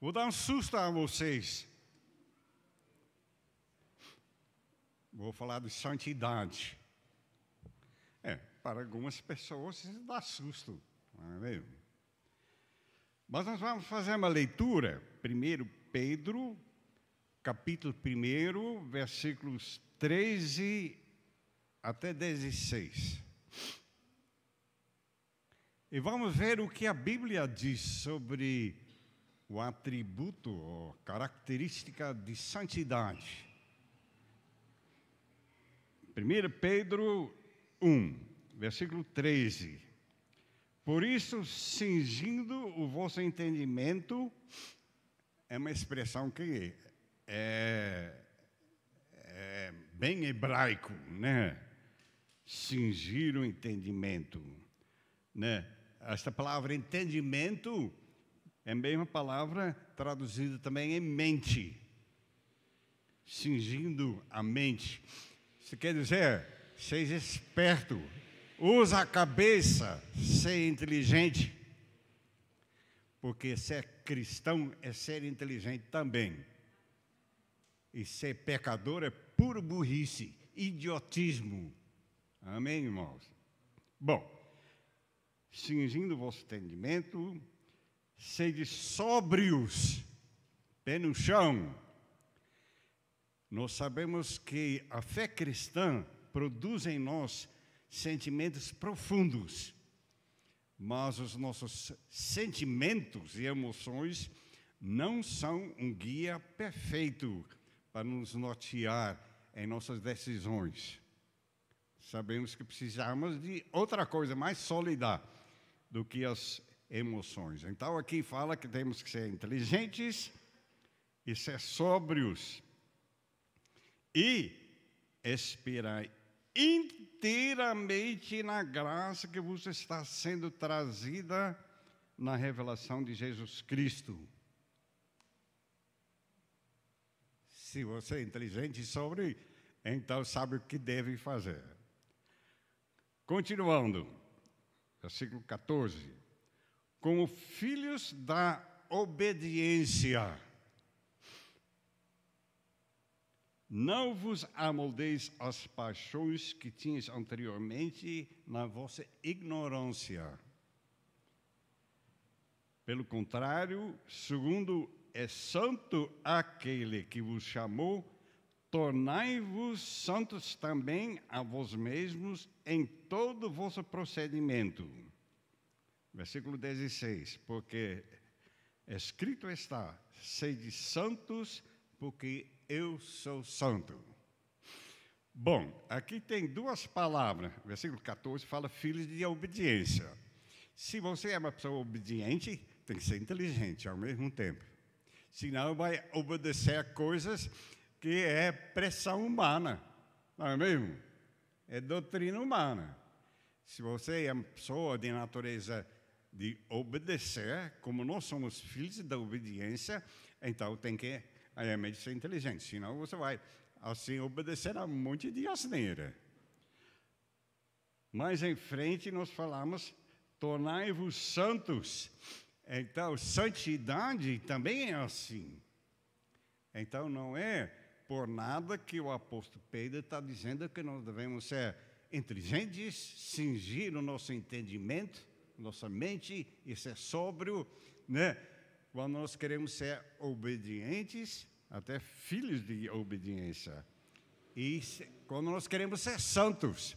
Vou dar um susto a vocês. Vou falar de santidade. É, para algumas pessoas isso dá susto, não é mesmo? Mas nós vamos fazer uma leitura. Primeiro Pedro, capítulo 1, versículos 13 até 16. E vamos ver o que a Bíblia diz sobre o atributo ou característica de santidade. 1 Pedro 1, versículo 13. Por isso, cingindo o vosso entendimento, é uma expressão que é, é bem hebraico, né? Cingir o entendimento, né? Esta palavra entendimento é a mesma palavra traduzida também em mente. Cingindo a mente. Isso quer dizer, seja esperto, usa a cabeça, seja inteligente. Porque ser cristão é ser inteligente também. E ser pecador é puro burrice, idiotismo. Amém, irmãos? Bom, cingindo o vosso entendimento, sede sóbrios, pé no chão. Nós sabemos que a fé cristã produz em nós sentimentos profundos, mas os nossos sentimentos e emoções não são um guia perfeito para nos nortear em nossas decisões. Sabemos que precisamos de outra coisa mais sólida do que as emoções. Então aqui fala que temos que ser inteligentes e ser sóbrios e esperar inteiramente na graça que vos está sendo trazida na revelação de Jesus Cristo. Se você é inteligente sobre, então sabe o que deve fazer. Continuando, versículo 14 como filhos da obediência. Não vos amoldeis às paixões que tinhas anteriormente na vossa ignorância. Pelo contrário, segundo é santo aquele que vos chamou, tornai-vos santos também a vós mesmos em todo vosso procedimento. Versículo 16: Porque escrito está: sede santos, porque eu sou santo. Bom, aqui tem duas palavras. Versículo 14 fala filhos de obediência. Se você é uma pessoa obediente, tem que ser inteligente ao mesmo tempo. Senão vai obedecer a coisas que é pressão humana, não é mesmo? É doutrina humana. Se você é uma pessoa de natureza de obedecer, como nós somos filhos da obediência, então tem que realmente ser inteligente, senão você vai assim obedecer a um monte de asneira. Mais em frente nós falamos, tornai-vos santos. Então, santidade também é assim. Então, não é por nada que o apóstolo Pedro está dizendo que nós devemos ser inteligentes, cingir o nosso entendimento nossa mente, e ser é sóbrio, né? Quando nós queremos ser obedientes, até filhos de obediência. E quando nós queremos ser santos.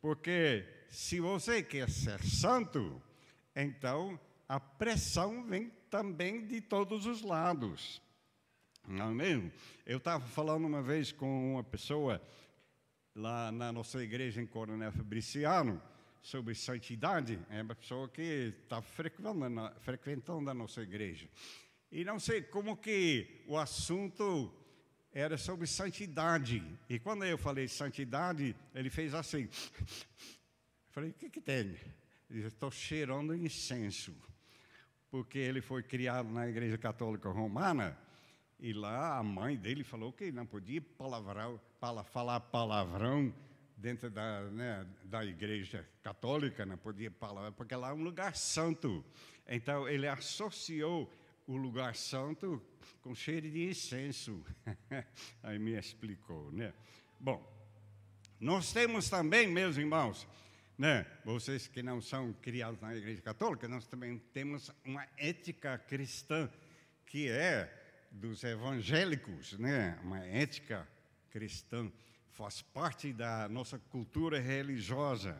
Porque se você quer ser santo, então a pressão vem também de todos os lados. Não é mesmo? Eu estava falando uma vez com uma pessoa lá na nossa igreja em Coronel Fabriciano, sobre santidade é uma pessoa que está frequentando, frequentando a nossa igreja. E não sei como que o assunto era sobre santidade. E quando eu falei santidade, ele fez assim. Eu falei, o que, que tem? Ele estou cheirando incenso. Porque ele foi criado na igreja católica romana, e lá a mãe dele falou que não podia palavrar, falar palavrão dentro da, né, da igreja católica, não né, podia falar, porque lá é um lugar santo. Então, ele associou o lugar santo com cheiro de incenso. Aí me explicou, né? Bom, nós temos também, meus irmãos, né? Vocês que não são criados na Igreja Católica, nós também temos uma ética cristã que é dos evangélicos, né? Uma ética cristã faz parte da nossa cultura religiosa.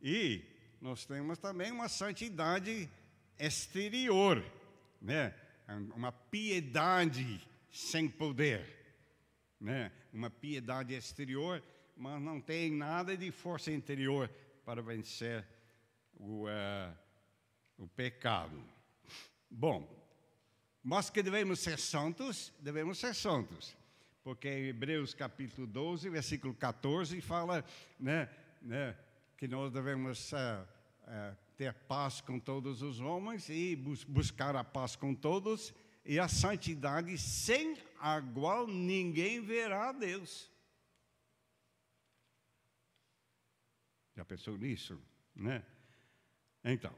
E nós temos também uma santidade exterior, né? uma piedade sem poder. Né? Uma piedade exterior, mas não tem nada de força interior para vencer o, uh, o pecado. Bom, mas que devemos ser santos, devemos ser santos porque Hebreus capítulo 12, versículo 14, fala né, né, que nós devemos uh, uh, ter paz com todos os homens e bus buscar a paz com todos e a santidade sem a qual ninguém verá a Deus. Já pensou nisso? Né? Então,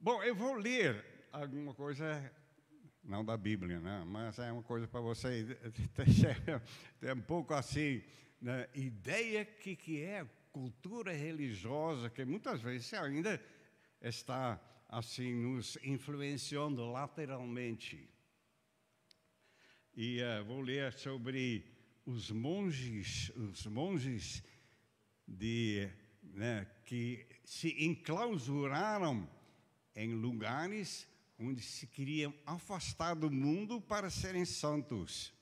bom, eu vou ler alguma coisa não da Bíblia, né? mas é uma coisa para você ter um pouco assim, né? ideia que, que é cultura religiosa, que muitas vezes ainda está assim nos influenciando lateralmente. E uh, vou ler sobre os monges, os monges de, né, que se enclausuraram em lugares onde se queriam afastar do mundo para serem santos.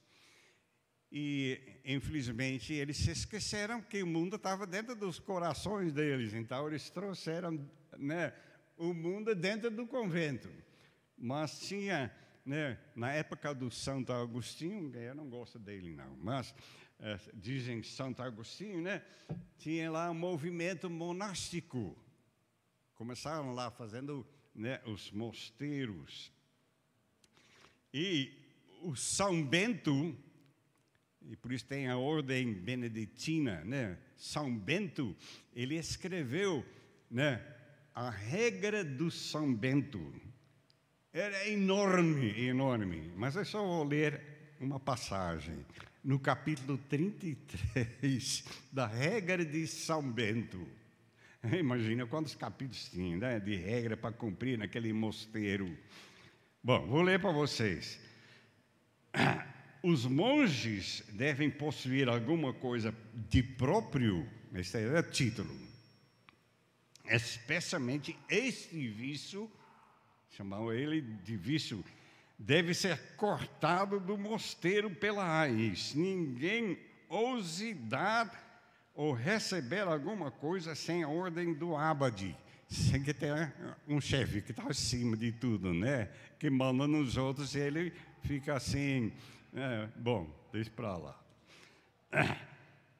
E, infelizmente, eles se esqueceram que o mundo estava dentro dos corações deles, então eles trouxeram né, o mundo dentro do convento. Mas tinha, né, na época do Santo Agostinho, eu não gosto dele não, mas é, dizem Santo Agostinho, né, tinha lá um movimento monástico. Começaram lá fazendo né, os mosteiros. E o São Bento, e por isso tem a ordem beneditina, né? São Bento, ele escreveu, né, a regra do São Bento. Era enorme, enorme, mas eu só vou ler uma passagem no capítulo 33 da regra de São Bento. Imagina quantos capítulos tinha né, de regra para cumprir naquele mosteiro. Bom, vou ler para vocês. Os monges devem possuir alguma coisa de próprio, esse é o título, especialmente este vício, chamam ele de vício, deve ser cortado do mosteiro pela raiz. Ninguém ouse dar ou receber alguma coisa sem a ordem do abade. Tem que ter um chefe que está acima de tudo, né? Que manda nos outros e ele fica assim. É, bom, deixa para lá.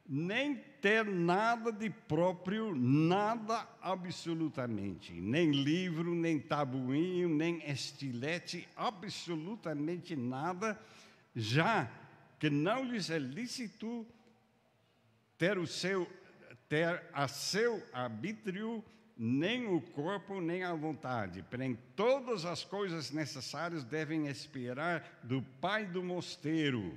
Nem ter nada de próprio, nada absolutamente. Nem livro, nem tabuinho, nem estilete, absolutamente nada, já que não lhes é lícito ter, o seu, ter a seu arbítrio nem o corpo nem a vontade. Porém, todas as coisas necessárias devem esperar do pai do mosteiro.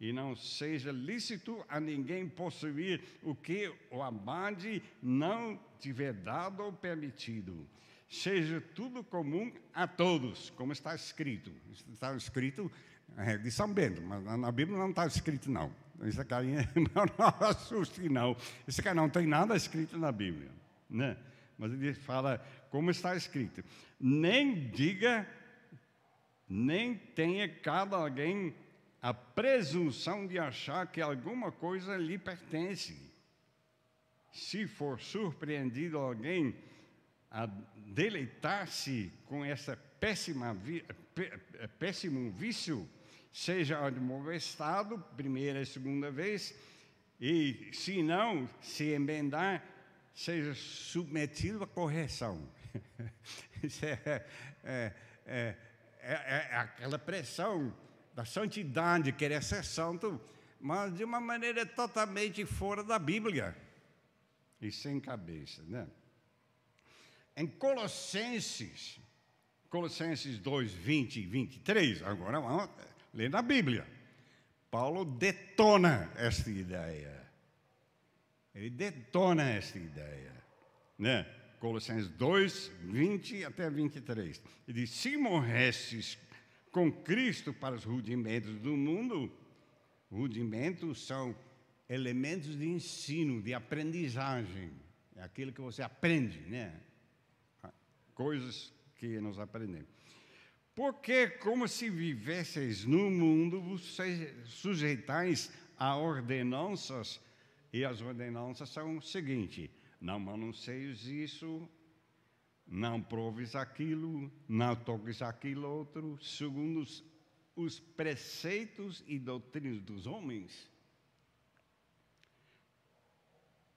E não seja lícito a ninguém possuir o que o abade não tiver dado ou permitido. Seja tudo comum a todos, como está escrito. Está escrito é, de São Bento, mas na Bíblia não está escrito, não. Esse cara não, é não assuste, não. Esse cara não tem nada escrito na Bíblia, né? Mas ele fala como está escrito. Nem diga, nem tenha cada alguém a presunção de achar que alguma coisa lhe pertence. Se for surpreendido alguém a deleitar-se com esse é, péssimo vício, seja admoestado, primeira e segunda vez, e se não se emendar, seja submetido à correção. Isso é, é, é, é, aquela pressão da santidade, querer ser santo, mas de uma maneira totalmente fora da Bíblia e sem cabeça, né? Em Colossenses, Colossenses 2, 20 e 23, agora vamos Lê na Bíblia. Paulo detona esta ideia. Ele detona esta ideia. Né? Colossenses 2, 20 até 23. Ele diz: Se morresses com Cristo para os rudimentos do mundo, rudimentos são elementos de ensino, de aprendizagem. É aquilo que você aprende, né? Coisas que nós aprendemos. Porque, como se vivesseis no mundo, vos sujeitais a ordenanças, e as ordenanças são o seguinte: não manuseis isso, não proves aquilo, não toques aquilo outro, segundo os, os preceitos e doutrinas dos homens.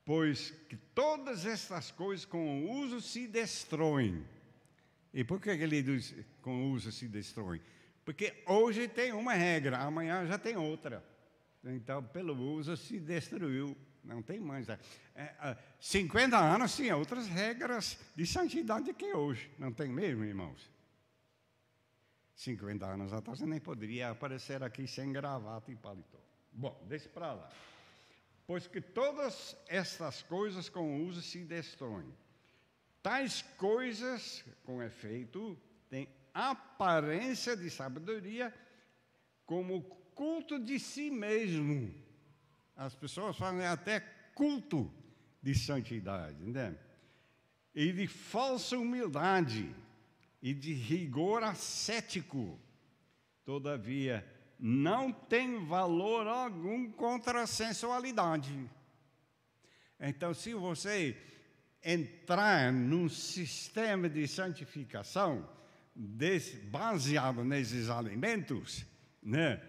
Pois que todas estas coisas com o uso se destroem. E por que ele diz com uso se assim destrói? Porque hoje tem uma regra, amanhã já tem outra. Então, pelo uso se destruiu, não tem mais. É, 50 é, é, anos tinha outras regras de santidade que hoje, não tem mesmo, irmãos? 50 anos atrás eu nem poderia aparecer aqui sem gravata e paletó. Bom, deixe para lá. Pois que todas estas coisas com uso se destroem. Tais coisas, com efeito, têm aparência de sabedoria como culto de si mesmo. As pessoas falam até culto de santidade, né? E de falsa humildade e de rigor ascético. Todavia, não tem valor algum contra a sensualidade. Então, se você entrar num sistema de santificação desse, baseado nesses alimentos, né,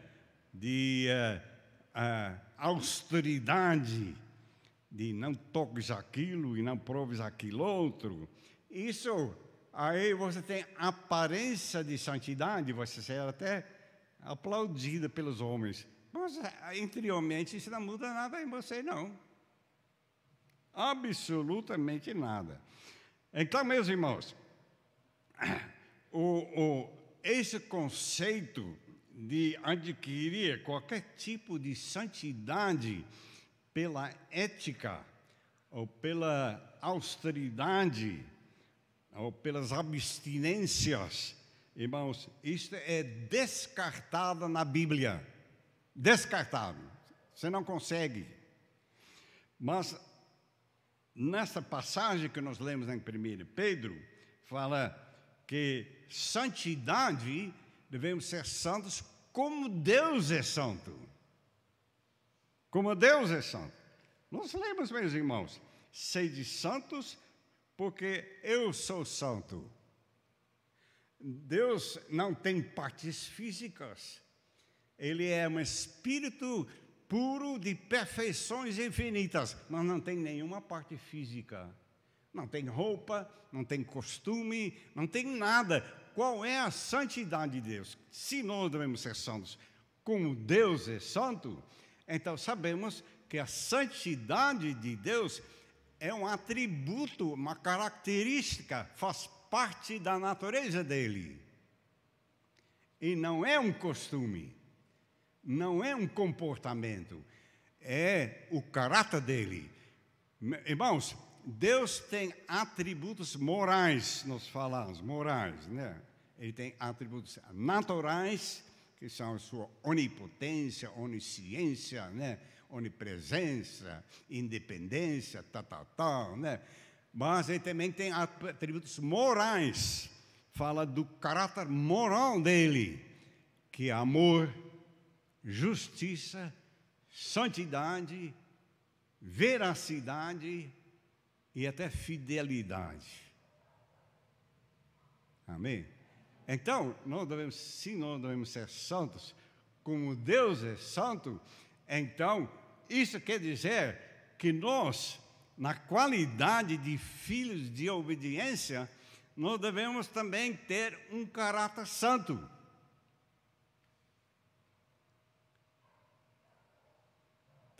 de uh, uh, austeridade, de não toques aquilo e não proves aquilo outro, isso aí você tem aparência de santidade, você será é até aplaudida pelos homens. Mas eh, interiormente isso não muda nada em você, não. Absolutamente nada. Então, meus irmãos, o, o, esse conceito de adquirir qualquer tipo de santidade pela ética ou pela austeridade ou pelas abstinências, irmãos, isto é descartado na Bíblia. Descartado. Você não consegue. Mas nessa passagem que nós lemos em 1 Pedro, fala que santidade, devemos ser santos como Deus é santo. Como Deus é santo. Nós lemos, meus irmãos, sede santos, porque eu sou santo. Deus não tem partes físicas. Ele é um espírito puro de perfeições infinitas, mas não tem nenhuma parte física. Não tem roupa, não tem costume, não tem nada. Qual é a santidade de Deus? Se nós devemos ser santos, como Deus é santo, então sabemos que a santidade de Deus é um atributo, uma característica, faz parte da natureza dele. E não é um costume não é um comportamento, é o caráter dele. Irmãos, Deus tem atributos morais, nós falamos, morais, né? Ele tem atributos naturais, que são a sua onipotência, onisciência, né? onipresença, independência, tal, tal, tal, né? Mas ele também tem atributos morais, fala do caráter moral dele, que é amor, justiça, santidade, veracidade e até fidelidade. Amém? Então, nós devemos, se nós devemos ser santos, como Deus é santo, então isso quer dizer que nós, na qualidade de filhos de obediência, nós devemos também ter um caráter santo.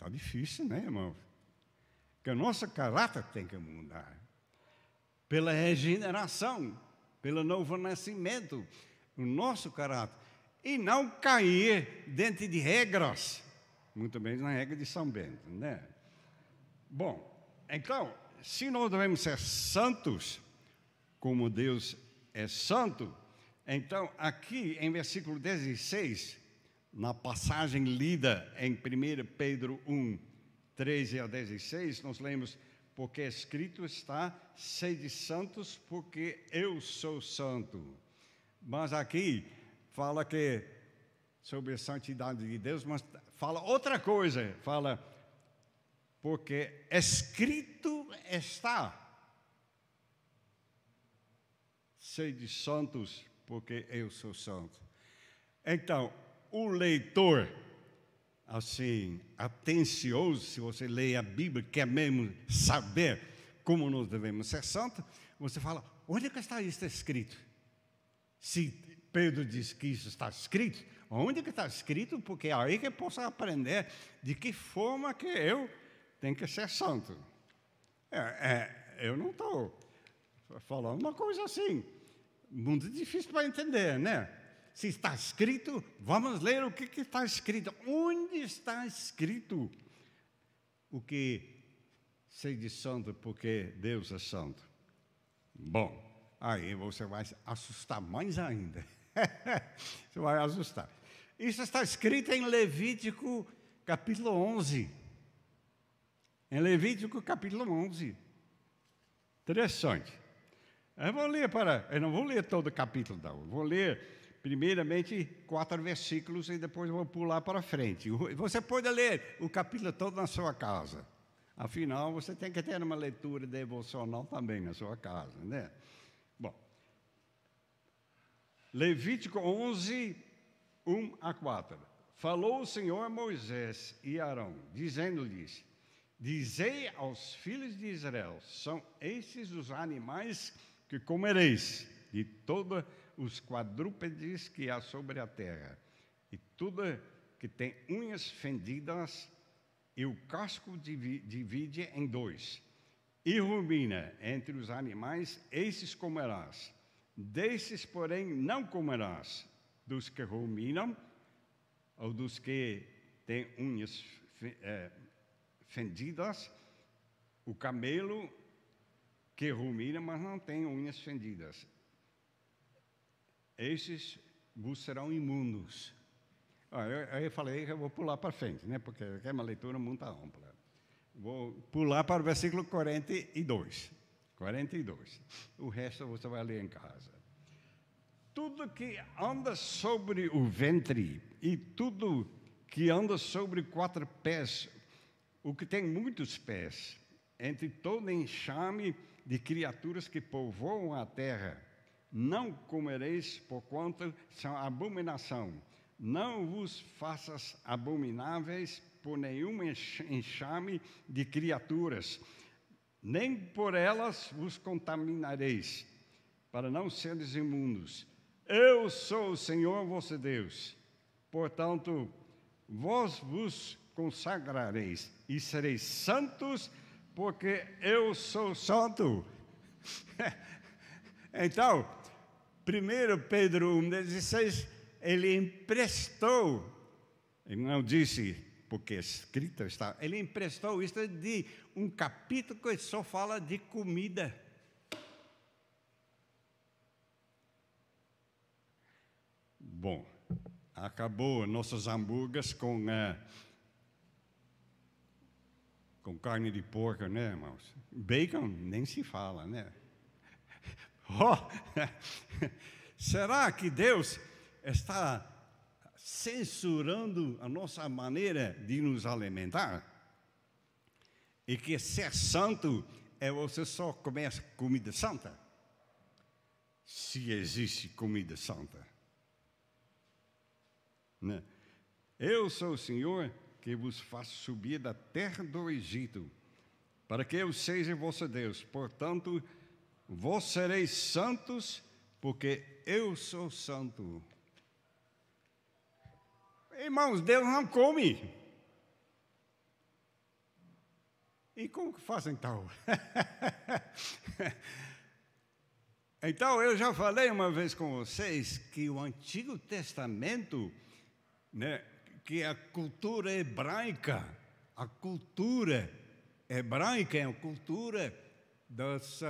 Está difícil, né, irmão Que o nosso caráter tem que mudar. Pela regeneração, pelo novo nascimento, o nosso caráter. E não cair dentro de regras. Muito bem, na regra de São Bento, né? Bom, então, se nós devemos ser santos, como Deus é santo, então aqui em versículo 16, na passagem lida em 1 Pedro 1, 13 a 16, nós lemos: Porque escrito está, sede santos, porque eu sou santo. Mas aqui fala que sobre a santidade de Deus, mas fala outra coisa, fala porque escrito está. Sede santos, porque eu sou santo. Então, o leitor assim atencioso, se você lê a Bíblia, quer mesmo saber como nós devemos ser santos, você fala: onde é que está isso escrito? Se Pedro diz que isso está escrito, onde é que está escrito? Porque é aí que eu posso aprender de que forma que eu tenho que ser santo. É, é, eu não estou falando uma coisa assim, muito difícil para entender, né? Se está escrito, vamos ler o que, que está escrito. Onde está escrito o que sei de santo porque Deus é santo? Bom, aí você vai assustar mais ainda. você vai assustar. Isso está escrito em Levítico capítulo 11. Em Levítico capítulo 11. Interessante. Eu vou ler para, eu não vou ler todo o capítulo, não. Eu vou ler primeiramente quatro versículos e depois vou pular para frente. Você pode ler o capítulo todo na sua casa. Afinal, você tem que ter uma leitura devocional também na sua casa, né? Bom, Levítico 11, 1 a 4. Falou o Senhor a Moisés e Arão, dizendo-lhes: Dizei aos filhos de Israel: São esses os animais que comereis de toda a os quadrúpedes que há sobre a terra, e tudo que tem unhas fendidas, e o casco divide em dois, e rumina entre os animais, esses comerás. Desses, porém, não comerás, dos que ruminam, ou dos que têm unhas é, fendidas, o camelo que rumina, mas não tem unhas fendidas, esses vos serão imundos. Aí eu, eu falei que eu vou pular para frente, né? porque é uma leitura muito ampla. Vou pular para o versículo 42. 42. O resto você vai ler em casa. Tudo que anda sobre o ventre e tudo que anda sobre quatro pés, o que tem muitos pés, entre todo enxame de criaturas que povoam a terra, não comereis, porquanto são abominação. Não vos faças abomináveis por nenhum enxame de criaturas, nem por elas vos contaminareis, para não seres imundos. Eu sou o Senhor vosso Deus. Portanto, vós vos consagrareis e sereis santos, porque eu sou santo. então, 1 Pedro 1,16, ele emprestou, ele não disse porque é escrita está, ele emprestou isto de um capítulo que só fala de comida. Bom, acabou nossas hambúrgueres com, é, com carne de porco, né, irmãos? Bacon nem se fala, né? Oh, será que Deus está censurando a nossa maneira de nos alimentar? E que ser santo é você só comer comida santa? Se existe comida santa. Né? Eu sou o Senhor que vos faço subir da terra do Egito, para que eu seja vosso Deus. Portanto, vós sereis santos, porque eu sou santo. Irmãos, Deus não come. E como que faz então? então, eu já falei uma vez com vocês que o Antigo Testamento, né, que a cultura hebraica, a cultura hebraica é a cultura das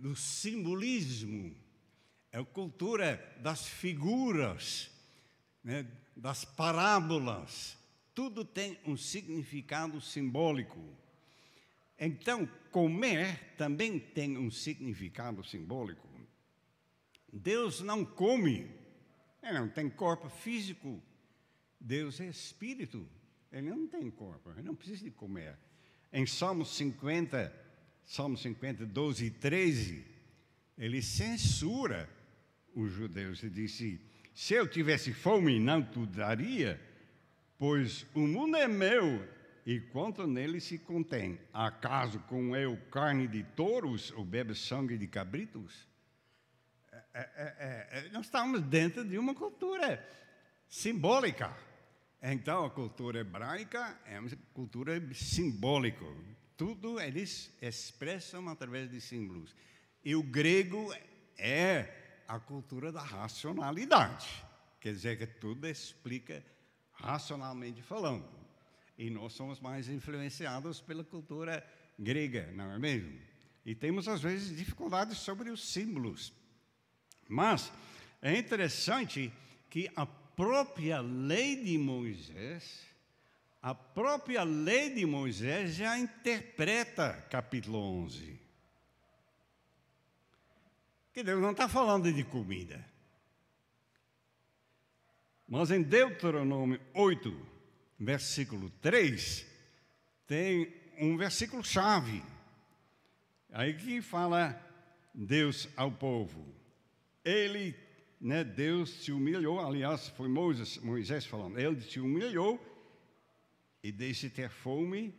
do simbolismo, é a cultura das figuras, né, das parábolas. Tudo tem um significado simbólico. Então, comer também tem um significado simbólico. Deus não come, ele não tem corpo físico. Deus é espírito, ele não tem corpo, ele não precisa de comer. Em Salmo 50, Salmo 50, 12 e 13, ele censura os judeus e disse: assim, Se eu tivesse fome, não tu daria, pois o mundo é meu e quanto nele se contém. Acaso com eu carne de touros ou bebo sangue de cabritos? É é, é, é, é, nós estamos dentro de uma cultura simbólica. Então, a cultura hebraica é uma cultura simbólica. Tudo eles expressam através de símbolos. E o grego é a cultura da racionalidade. Quer dizer que tudo explica racionalmente falando. E nós somos mais influenciados pela cultura grega, não é mesmo? E temos, às vezes, dificuldades sobre os símbolos. Mas é interessante que a própria lei de Moisés a própria lei de Moisés já interpreta capítulo 11. Que Deus não está falando de comida. Mas em Deuteronômio 8, versículo 3, tem um versículo chave. Aí que fala Deus ao povo. Ele, né, Deus se humilhou, aliás, foi Moisés, Moisés falando, ele se humilhou e desde ter fome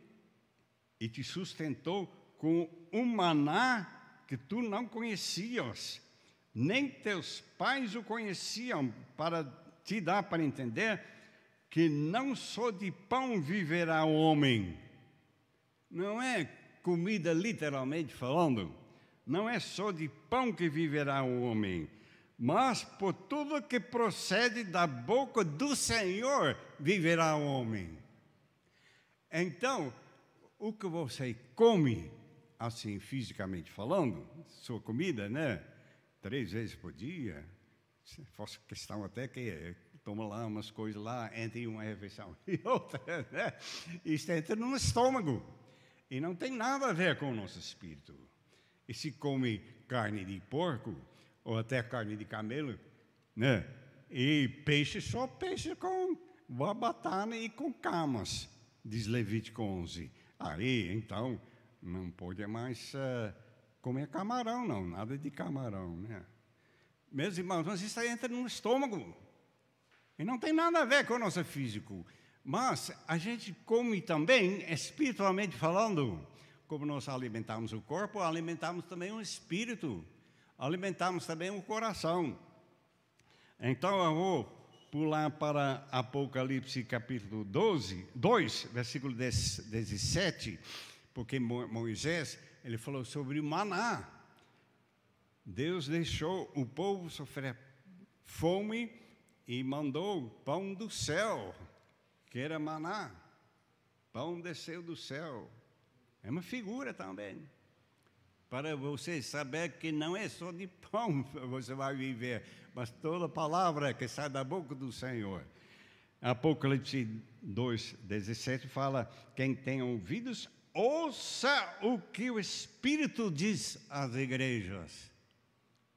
e te sustentou com um maná que tu não conhecias, nem teus pais o conheciam, para te dar para entender que não só de pão viverá o homem. Não é comida literalmente falando, não é só de pão que viverá o homem, mas por tudo que procede da boca do Senhor viverá o homem. Então, o que você come, assim, fisicamente falando, sua comida, né? Três vezes por dia, é Fosse questão até que eh, toma lá umas coisas lá, entre uma refeição e outra, né? Isso entra no estômago. E não tem nada a ver com o nosso espírito. E se come carne de porco, ou até carne de camelo, né? E peixe, só peixe com babatana e com camas diz Levítico 11. Aí, então, não pode mais eh, comer camarão, não, nada de camarão, né? Meus irmãos, mas isso aí entra no estômago. E não tem nada a ver com o nosso físico. Mas a gente come também, espiritualmente falando, como nós alimentamos o corpo, alimentamos também o espírito, alimentamos também o coração. Então eu vou pular para Apocalipse capítulo 12, 2, versículo 17, porque Moisés, ele falou sobre o maná. Deus deixou o povo sofrer fome e mandou pão do céu, que era maná. Pão desceu do céu. É uma figura também para você saber que não é só de pão você vai viver, mas toda palavra que sai da boca do Senhor. Apocalipse 2, 17 fala: Quem tem ouvidos, ouça o que o Espírito diz às igrejas.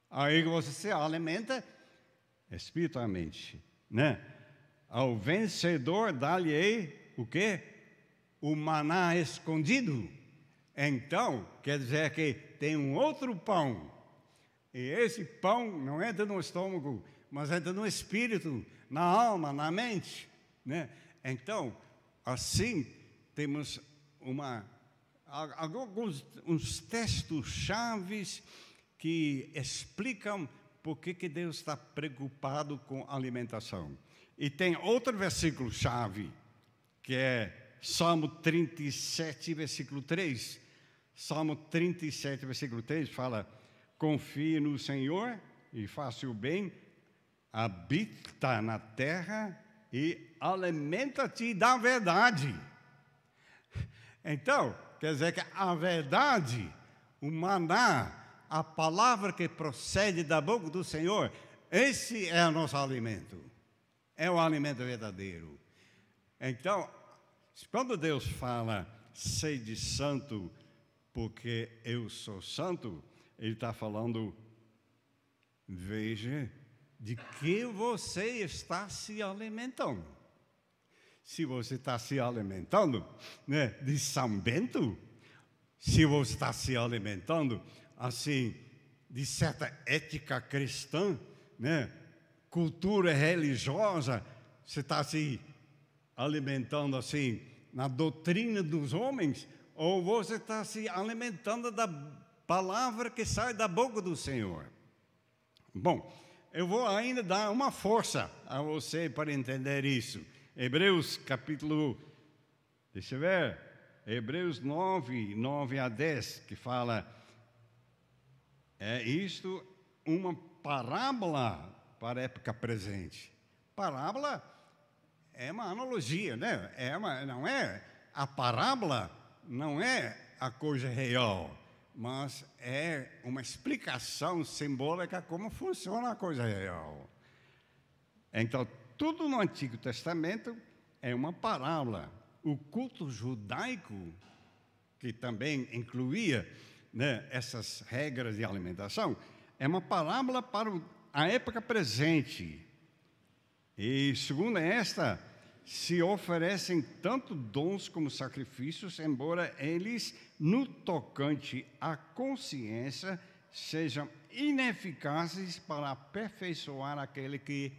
Aí você se alimenta espiritualmente, né? Ao vencedor dá-lhe o quê? O maná escondido. Então, quer dizer que tem um outro pão. E esse pão não entra é no estômago, mas entra é no espírito, na alma, na mente. Né? Então, assim, temos uma, alguns uns textos chaves que explicam por que, que Deus está preocupado com alimentação. E tem outro versículo chave, que é Salmo 37, versículo 3, Salmo 37, versículo 3 fala: Confie no Senhor e faça o bem, habita na terra e alimenta-te da verdade. Então, quer dizer que a verdade, o maná, a palavra que procede da boca do Senhor, esse é o nosso alimento. É o alimento verdadeiro. Então, quando Deus fala, sei de santo, porque eu sou santo, ele está falando, veja de que você está se alimentando. Se você está se alimentando né, de São Bento, se você está se alimentando assim de certa ética cristã, né, cultura religiosa, você está se alimentando assim na doutrina dos homens, ou você está se alimentando da palavra que sai da boca do Senhor. Bom, eu vou ainda dar uma força a você para entender isso. Hebreus capítulo, deixa eu ver, Hebreus 9, 9 a 10, que fala, é isto uma parábola para a época presente. Parábola é uma analogia, né? É uma, não é? A parábola não é a coisa real, mas é uma explicação simbólica como funciona a coisa real. Então, tudo no Antigo Testamento é uma parábola. O culto judaico, que também incluía né, essas regras de alimentação, é uma parábola para a época presente. E segundo esta, se oferecem tanto dons como sacrifícios, embora eles, no tocante à consciência, sejam ineficazes para aperfeiçoar aquele que,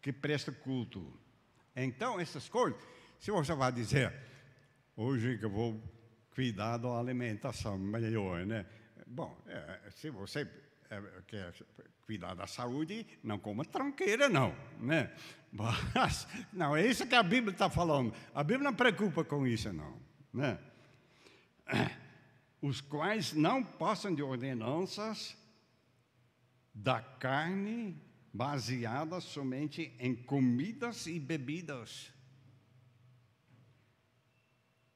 que presta culto. Então, essas coisas, se você vai dizer, hoje que eu vou cuidar da alimentação melhor, né? Bom, é, se você é, quer é, cuidar da saúde, não coma tranqueira, não. Né? Mas, não, é isso que a Bíblia está falando. A Bíblia não preocupa com isso, não. Né? Os quais não passam de ordenanças da carne baseadas somente em comidas e bebidas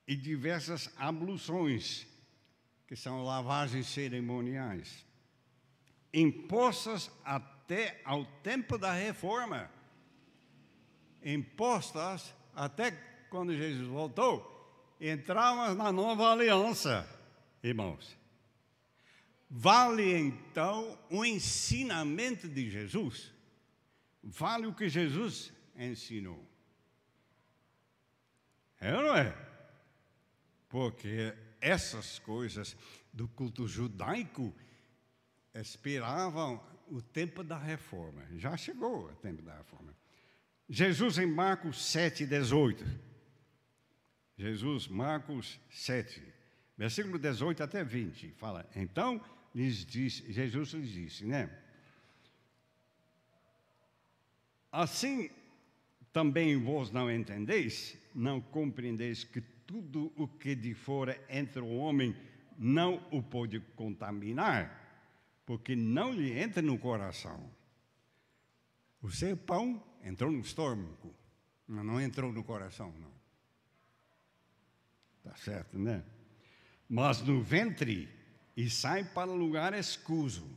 e diversas abluções, que são lavagens cerimoniais impostas até ao tempo da reforma, impostas até quando Jesus voltou, entramos na nova aliança, irmãos. Vale então o ensinamento de Jesus, vale o que Jesus ensinou. É ou não é? Porque essas coisas do culto judaico esperavam o tempo da reforma. Já chegou o tempo da reforma. Jesus em Marcos 7, 18. Jesus, Marcos 7, versículo 18 até 20, fala: Então lhes disse, Jesus lhes disse, né? Assim também vós não entendeis, não compreendeis que tudo o que de fora entra o homem não o pode contaminar porque não lhe entra no coração. O seu pão entrou no estômago, mas não entrou no coração, não. Tá certo, né? Mas no ventre e sai para lugar escuso.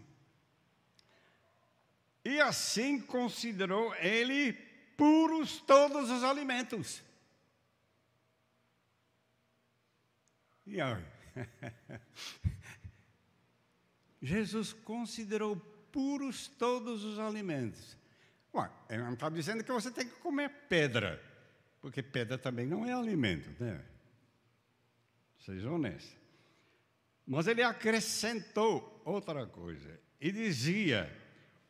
E assim considerou ele puros todos os alimentos. E aí? Jesus considerou puros todos os alimentos. Ué, ele não está dizendo que você tem que comer pedra, porque pedra também não é alimento, né? Seja honesto. Mas ele acrescentou outra coisa e dizia: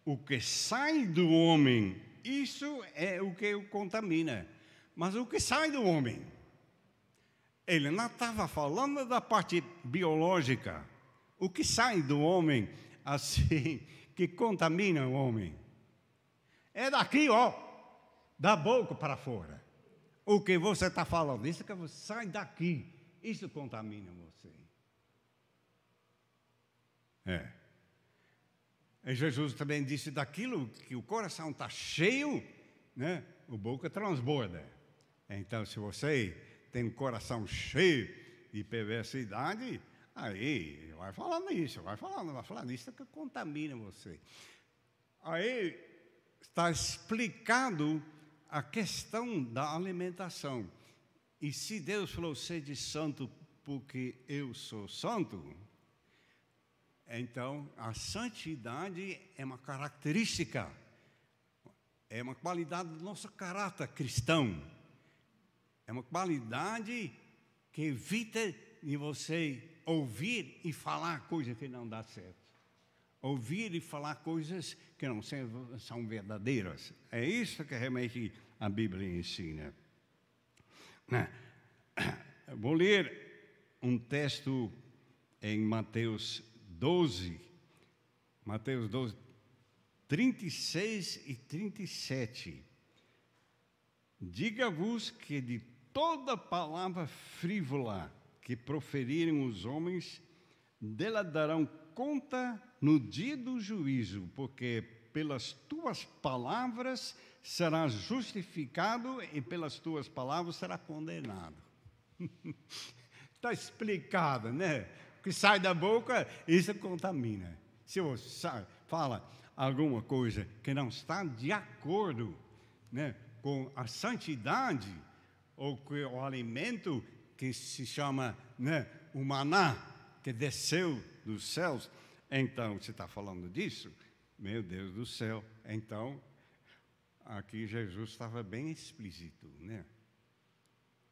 o que sai do homem, isso é o que o contamina. Mas o que sai do homem? Ele não estava falando da parte biológica o que sai do homem assim, que contamina o homem? É daqui, ó, da boca para fora. O que você está falando? Isso que você sai daqui. Isso contamina você. É. E Jesus também disse: daquilo que o coração está cheio, né, o boca transborda. Então, se você tem um coração cheio de perversidade, Aí, vai falando isso, vai falando, vai falando isso é que contamina você. Aí está explicado a questão da alimentação. E se Deus falou, de santo porque eu sou santo, então a santidade é uma característica, é uma qualidade do nosso caráter cristão, é uma qualidade que evita em você ouvir e falar coisas que não dá certo. Ouvir e falar coisas que não são verdadeiras. É isso que realmente a Bíblia ensina. Né? Vou ler um texto em Mateus 12, Mateus 12, 36 e 37. Diga-vos que de toda palavra frívola que proferirem os homens, dela darão conta no dia do juízo, porque pelas tuas palavras serás justificado e pelas tuas palavras será condenado. Está explicado, né? O que sai da boca, isso contamina. Se você fala alguma coisa que não está de acordo né, com a santidade, ou com o alimento que se chama né, o maná, que desceu dos céus. Então, se está falando disso, meu Deus do céu, então aqui Jesus estava bem explícito, né?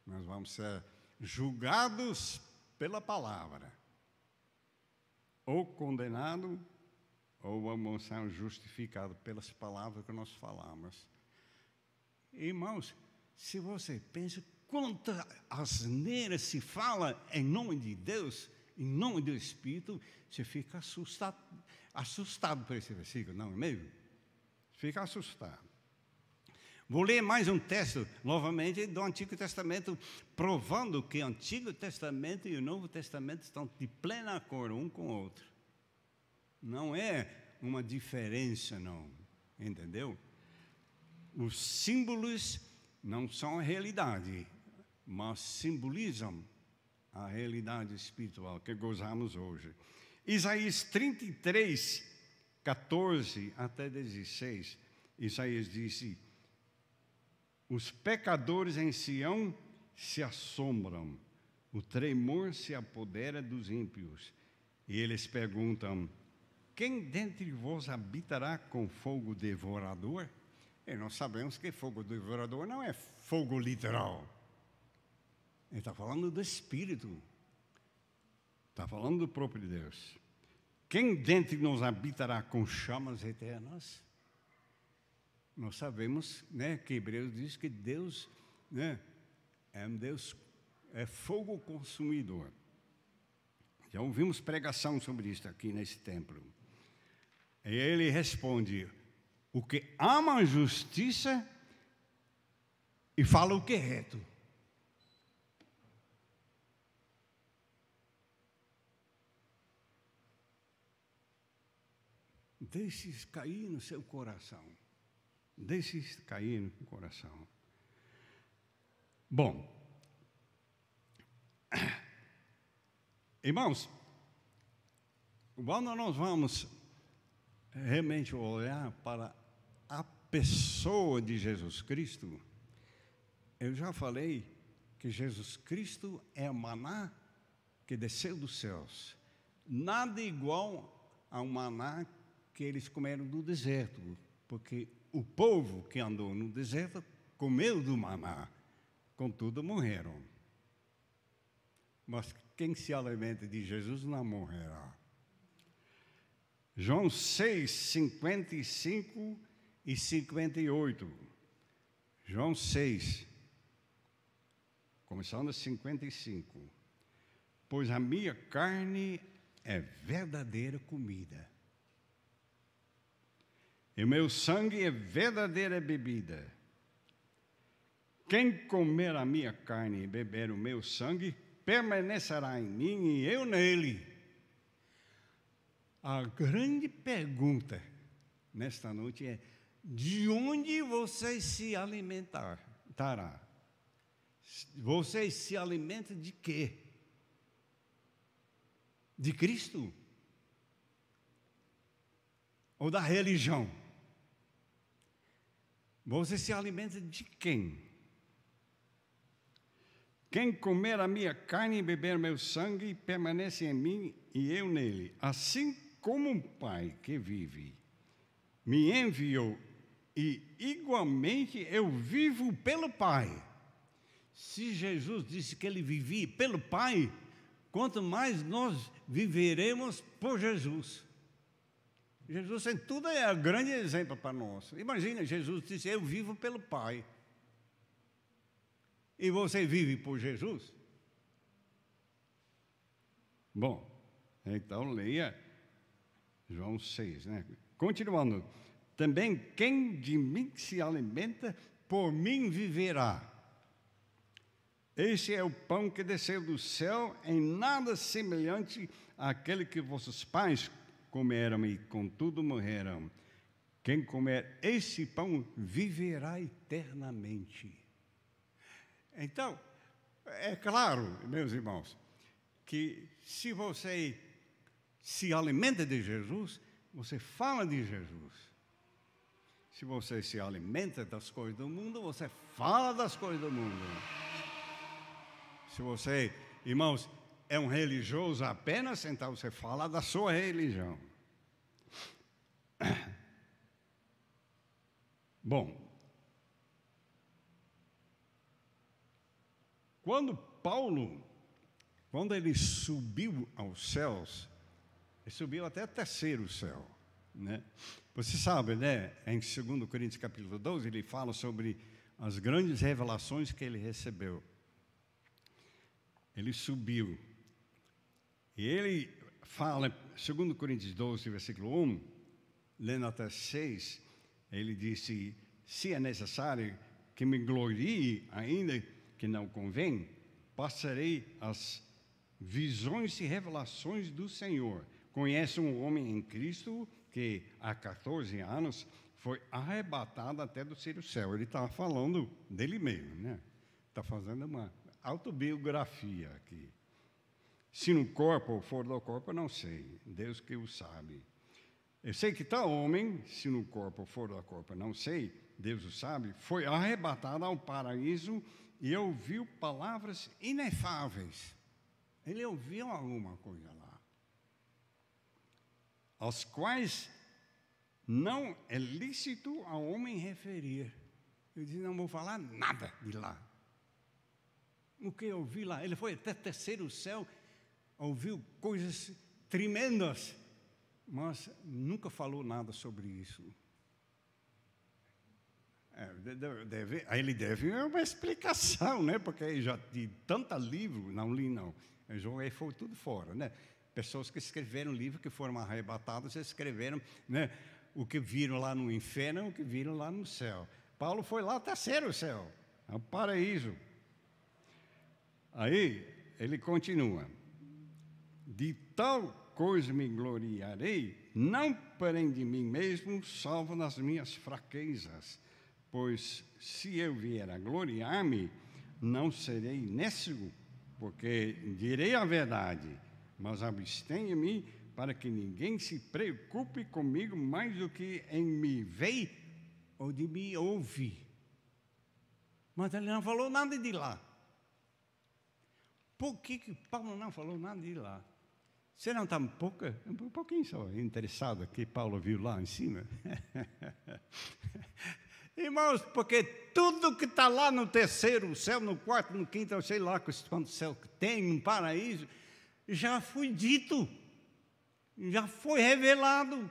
Nós vamos ser julgados pela palavra, ou condenado, ou vamos ser justificado pelas palavras que nós falamos. Irmãos, se você pensa quanta asneira se fala em nome de Deus, em nome do Espírito, você fica assustado, assustado por esse versículo, não é mesmo? Fica assustado. Vou ler mais um texto, novamente, do Antigo Testamento, provando que o Antigo Testamento e o Novo Testamento estão de plena acordo um com o outro. Não é uma diferença, não. Entendeu? Os símbolos não são a realidade, mas simbolizam a realidade espiritual que gozamos hoje. Isaías 33, 14 até 16, Isaías disse: Os pecadores em Sião se assombram, o tremor se apodera dos ímpios, e eles perguntam: Quem dentre vós habitará com fogo devorador? E nós sabemos que fogo devorador não é fogo literal ele está falando do Espírito. Está falando do próprio Deus. Quem dentre nós habitará com chamas eternas? Nós sabemos né, que Hebreus diz que Deus né, é um Deus, é fogo consumidor. Já ouvimos pregação sobre isso aqui nesse templo. E ele responde: o que ama a justiça e fala o que é reto. deixe cair no seu coração. Deixe cair no coração. Bom, irmãos, quando nós vamos realmente olhar para a pessoa de Jesus Cristo, eu já falei que Jesus Cristo é maná que desceu dos céus. Nada igual a um maná que eles comeram do deserto, porque o povo que andou no deserto comeu do mamá, contudo morreram. Mas quem se alimenta de Jesus não morrerá. João 6, 55 e 58. João 6, começando 55. Pois a minha carne é verdadeira comida e meu sangue é verdadeira bebida. Quem comer a minha carne e beber o meu sangue, permanecerá em mim e eu nele. A grande pergunta nesta noite é: de onde você se alimentará? Você se alimenta de quê? De Cristo? Ou da religião? Você se alimenta de quem? Quem comer a minha carne e beber meu sangue permanece em mim e eu nele. Assim como um pai que vive me enviou e igualmente eu vivo pelo pai. Se Jesus disse que ele vivia pelo pai, quanto mais nós viveremos por Jesus. Jesus em tudo é um grande exemplo para nós. Imagina, Jesus disse: Eu vivo pelo Pai. E você vive por Jesus? Bom, então leia João 6, né? Continuando. Também quem de mim se alimenta, por mim viverá. Esse é o pão que desceu do céu, em nada semelhante àquele que vossos pais comeram e contudo morreram. Quem comer esse pão viverá eternamente. Então, é claro, meus irmãos, que se você se alimenta de Jesus, você fala de Jesus. Se você se alimenta das coisas do mundo, você fala das coisas do mundo. Se você, irmãos, é um religioso apenas então você fala da sua religião. Bom, quando Paulo, quando ele subiu aos céus, ele subiu até o terceiro céu, né? Você sabe, né? Em 2 Coríntios capítulo 12, ele fala sobre as grandes revelações que ele recebeu. Ele subiu e ele fala, 2 Coríntios 12, versículo 1, lendo até 6, ele disse: Se é necessário que me glorie, ainda que não convém, passarei as visões e revelações do Senhor. Conhece um homem em Cristo que há 14 anos foi arrebatado até do céu. Ele estava tá falando dele mesmo, né? Está fazendo uma autobiografia aqui. Se no corpo ou fora do corpo, não sei. Deus que o sabe. Eu sei que tal tá homem, se no corpo ou fora do corpo, não sei. Deus o sabe. Foi arrebatado ao paraíso e ouviu palavras inefáveis. Ele ouviu alguma coisa lá. Aos quais não é lícito a homem referir. Eu disse, não vou falar nada de lá. O que eu vi lá? Ele foi até terceiro céu ouviu coisas tremendas, mas nunca falou nada sobre isso. É, deve, ele deve é uma explicação, né? Porque já de tanto livro, não li não, eu joguei foi tudo fora, né? Pessoas que escreveram livros que foram arrebatadas escreveram, né? O que viram lá no inferno, o que viram lá no céu. Paulo foi lá terceiro tá céu, é o paraíso. Aí ele continua de tal coisa me gloriarei, não porém de mim mesmo, salvo nas minhas fraquezas, pois se eu vier a gloriar-me, não serei nécego, porque direi a verdade, mas abstenha-me para que ninguém se preocupe comigo mais do que em me ver ou de me ouve. Mas ele não falou nada de lá. Por que, que Paulo não falou nada de lá? Você não está um pouco, um pouquinho só interessado que Paulo viu lá em cima? Irmãos, porque tudo que está lá no terceiro céu, no quarto, no quinto, eu sei lá quanto é céu que tem, no um paraíso, já foi dito, já foi revelado.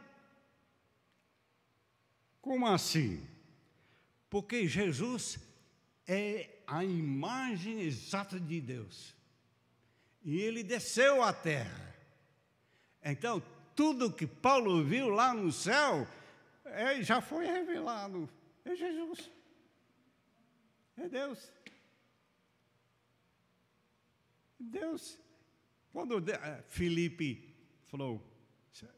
Como assim? Porque Jesus é a imagem exata de Deus. E ele desceu à terra então, tudo que Paulo viu lá no céu é, já foi revelado. É Jesus. É Deus. Deus. Quando é, Felipe falou,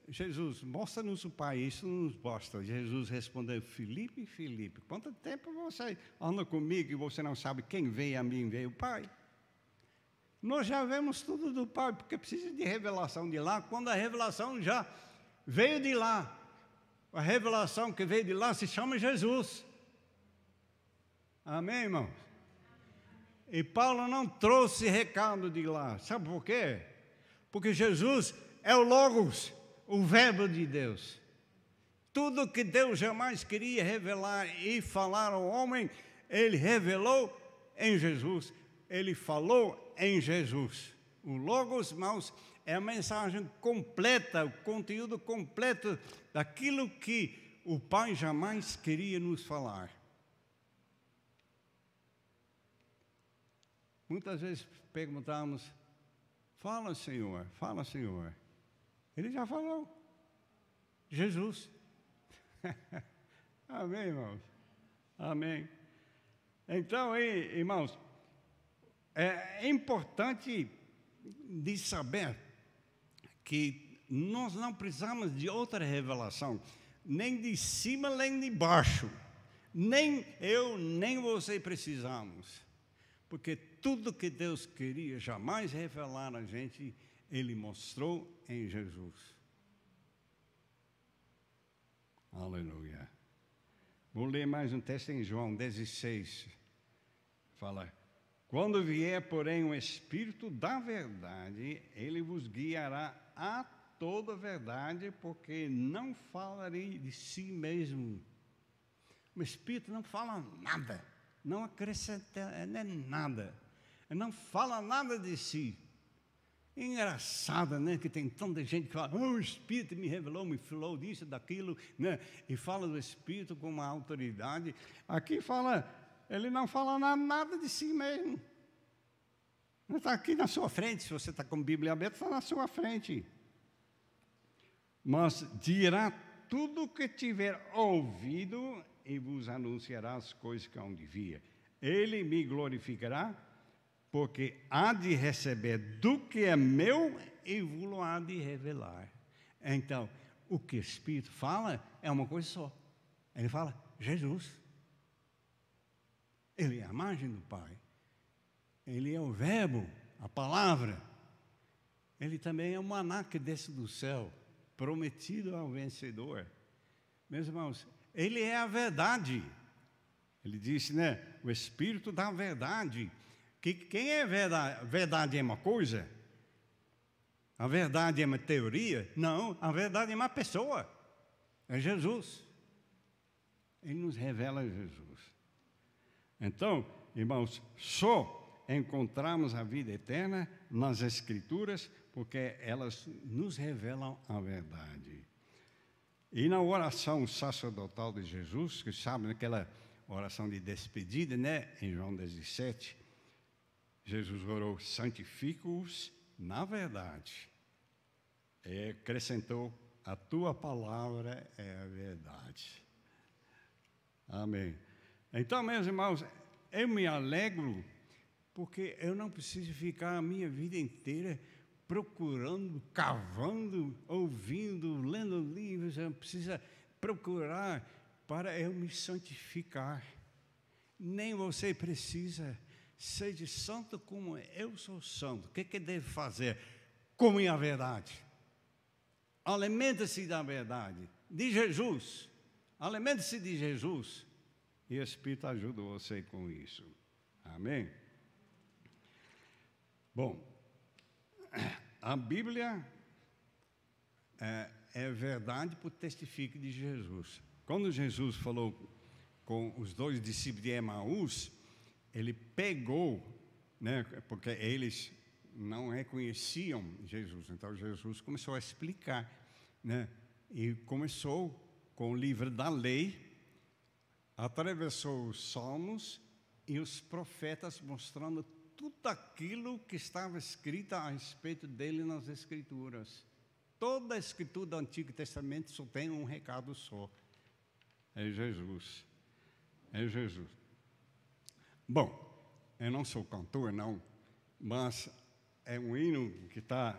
Jesus, mostra-nos o Pai, isso nos mostra. Jesus respondeu, Felipe, Felipe, quanto tempo você anda comigo e você não sabe quem veio a mim, veio o Pai? Nós já vemos tudo do Pai, porque precisa de revelação de lá. Quando a revelação já veio de lá, a revelação que veio de lá se chama Jesus. Amém, irmãos? E Paulo não trouxe recado de lá. Sabe por quê? Porque Jesus é o Logos, o Verbo de Deus. Tudo que Deus jamais queria revelar e falar ao homem, ele revelou em Jesus. Ele falou em Jesus. O Logos Maus é a mensagem completa, o conteúdo completo daquilo que o Pai jamais queria nos falar. Muitas vezes perguntamos: fala, Senhor, fala, Senhor. Ele já falou. Jesus. Amém, irmãos? Amém. Então, irmãos, é, é, importante de saber que nós não precisamos de outra revelação, nem de cima, nem de baixo. Nem eu, nem você precisamos. Porque tudo que Deus queria jamais revelar a gente, Ele mostrou em Jesus. Aleluia. Vou ler mais um texto em João 16. Fala. Quando vier, porém, o Espírito da Verdade, ele vos guiará a toda a verdade, porque não falarei de si mesmo. O Espírito não fala nada, não acrescenta né, nada, não fala nada de si. engraçado, né? Que tem tanta gente que fala, oh, o Espírito me revelou, me falou disso, daquilo, né? E fala do Espírito com uma autoridade. Aqui fala ele não fala nada de si mesmo. está aqui na sua frente, se você está com a Bíblia aberta, está na sua frente. Mas dirá tudo o que tiver ouvido e vos anunciará as coisas que hão de Ele me glorificará, porque há de receber do que é meu e vou há de revelar. Então, o que o Espírito fala é uma coisa só. Ele fala, Jesus. Ele é a margem do Pai. Ele é o verbo, a palavra. Ele também é o maná que desce do céu, prometido ao vencedor. Meus irmãos, ele é a verdade. Ele disse, né? O Espírito da verdade. Que quem é verdade? Verdade é uma coisa? A verdade é uma teoria? Não, a verdade é uma pessoa. É Jesus. Ele nos revela Jesus. Então, irmãos, só encontramos a vida eterna nas Escrituras, porque elas nos revelam a verdade. E na oração sacerdotal de Jesus, que sabe naquela oração de despedida, né? Em João 17, Jesus orou: santifica-os na verdade. E acrescentou: a tua palavra é a verdade. Amém. Então, meus irmãos, eu me alegro porque eu não preciso ficar a minha vida inteira procurando, cavando, ouvindo, lendo livros, eu preciso procurar para eu me santificar. Nem você precisa. ser de santo como eu sou santo. O que, que deve fazer? Come a verdade. Alimenta-se da verdade, de Jesus. Alimenta-se de Jesus e Espírito ajuda você com isso. Amém? Bom, a Bíblia é, é verdade por testifique de Jesus. Quando Jesus falou com os dois discípulos de Emaús, ele pegou, né, porque eles não reconheciam Jesus. Então Jesus começou a explicar, né, e começou com o livro da lei, atravessou os salmos e os profetas, mostrando tudo aquilo que estava escrito a respeito dele nas Escrituras. Toda a escritura do Antigo Testamento só tem um recado só: é Jesus. É Jesus. Bom, eu não sou cantor, não, mas é um hino que está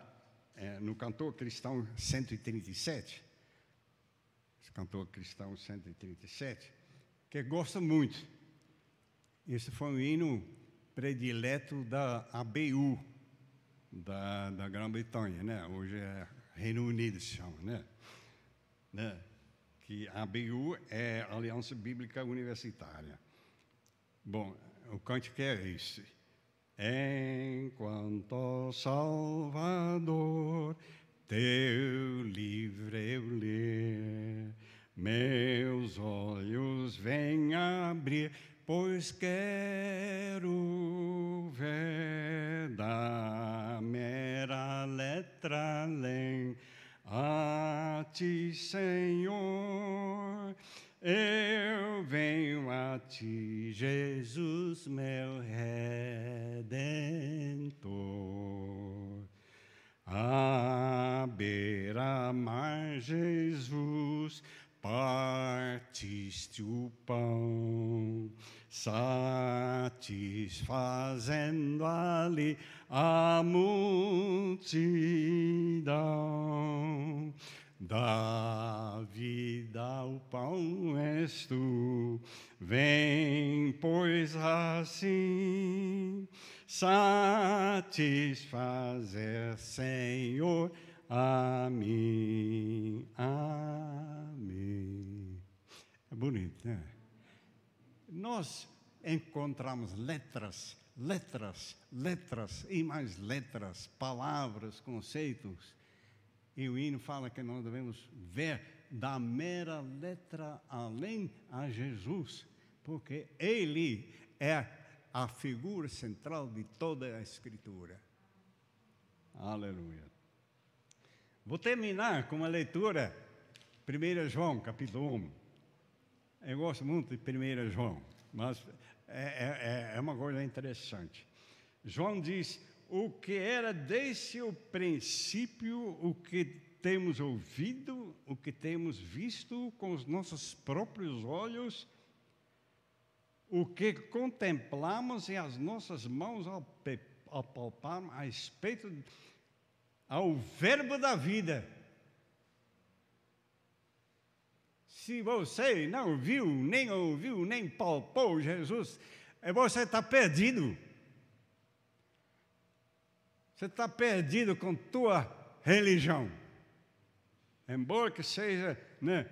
é, no Cantor Cristão 137. Cantor Cristão 137 que gosta muito. Esse foi um hino predileto da ABU, da, da Grã-Bretanha, né? Hoje é Reino Unido se chama, né? né? Que a ABU é Aliança Bíblica Universitária. Bom, o cântico é esse. Enquanto Salvador, teu livre eu ler meus olhos vêm abrir, pois quero ver da mera letra além a ti, Senhor. Eu venho a ti, Jesus, meu redentor. A beira-mar, Jesus Partiste o pão, satisfazendo ali a multidão. Da vida o pão és tu, vem, pois assim, satisfazer, Senhor Amém, amém. É bonito, né? Nós encontramos letras, letras, letras e mais letras, palavras, conceitos. E o hino fala que nós devemos ver da mera letra além a Jesus, porque Ele é a figura central de toda a Escritura. Aleluia. Vou terminar com uma leitura, 1 João, capítulo 1. Eu gosto muito de 1 João, mas é, é, é, é uma coisa interessante. João diz: O que era desde o princípio, o que temos ouvido, o que temos visto com os nossos próprios olhos, o que contemplamos e as nossas mãos apalparam a respeito ao Verbo da vida. Se você não viu, nem ouviu, nem palpou Jesus, é você está perdido. Você está perdido com tua religião. Embora que seja né,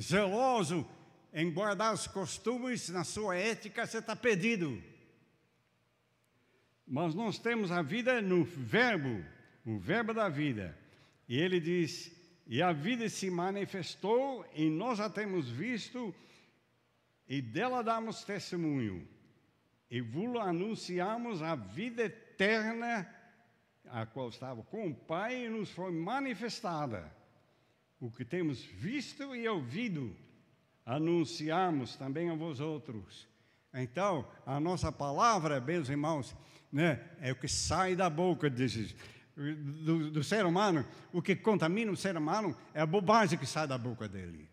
zeloso em guardar os costumes, na sua ética, você está perdido. Mas nós temos a vida no Verbo o Verbo da vida. E ele diz: E a vida se manifestou, e nós a temos visto, e dela damos testemunho. E vos anunciamos a vida eterna, a qual estava com o Pai, e nos foi manifestada. O que temos visto e ouvido, anunciamos também a vós outros. Então, a nossa palavra, meus irmãos, né, é o que sai da boca de Jesus do, do ser humano, o que contamina o ser humano é a bobagem que sai da boca dele.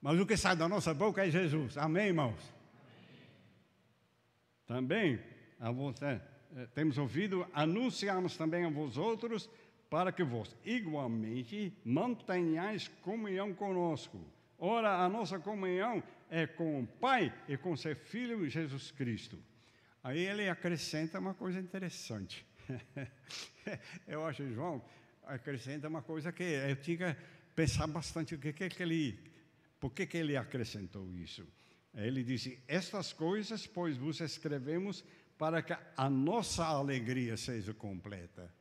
Mas o que sai da nossa boca é Jesus. Amém, irmãos? Também a você, é, é, temos ouvido, anunciamos também a vós outros, para que vós igualmente mantenhais comunhão conosco. Ora, a nossa comunhão é com o Pai e com seu Filho Jesus Cristo. Aí ele acrescenta uma coisa interessante. eu acho, que João, acrescenta uma coisa que eu tinha que pensar bastante o que, é que ele, por que, que ele acrescentou isso. Ele disse: Estas coisas, pois, vos escrevemos para que a nossa alegria seja completa.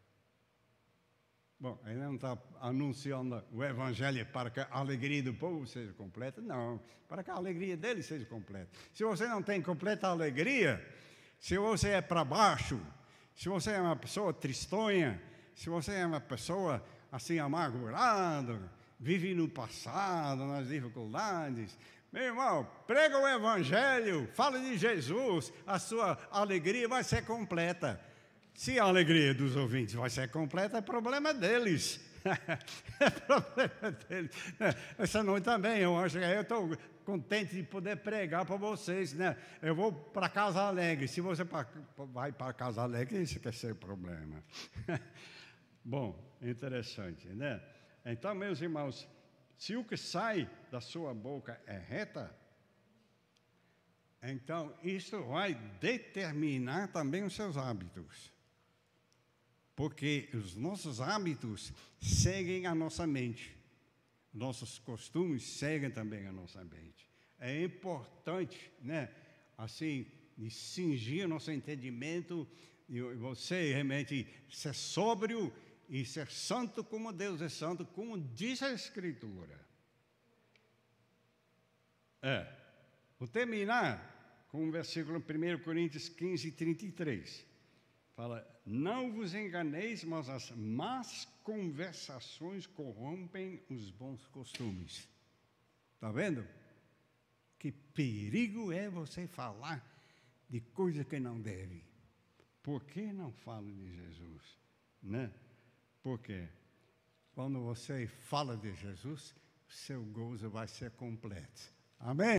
Bom, ele não está anunciando o Evangelho para que a alegria do povo seja completa, não, para que a alegria dele seja completa. Se você não tem completa alegria, se você é para baixo, se você é uma pessoa tristonha, se você é uma pessoa assim amargurada, vive no passado, nas dificuldades, meu irmão, prega o Evangelho, fala de Jesus, a sua alegria vai ser completa. Se a alegria dos ouvintes vai ser completa, é problema deles. é problema deles. Essa noite também, eu acho que é, eu estou contente de poder pregar para vocês, né? Eu vou para Casa Alegre. Se você vai para Casa Alegre, isso quer é ser problema. Bom, interessante, né? Então, meus irmãos, se o que sai da sua boca é reta, então isso vai determinar também os seus hábitos. Porque os nossos hábitos seguem a nossa mente nossos costumes seguem também a nossa mente. É importante, né? Assim, cingir nosso entendimento e você realmente ser sóbrio e ser santo como Deus é santo, como diz a Escritura. É. Vou terminar com o versículo 1 Coríntios 15, 33. Fala: Não vos enganeis, mas as más conversações corrompem os bons costumes. Está vendo? Que perigo é você falar de coisa que não deve. Por que não falo de Jesus? Né? Porque quando você fala de Jesus, seu gozo vai ser completo. Amém?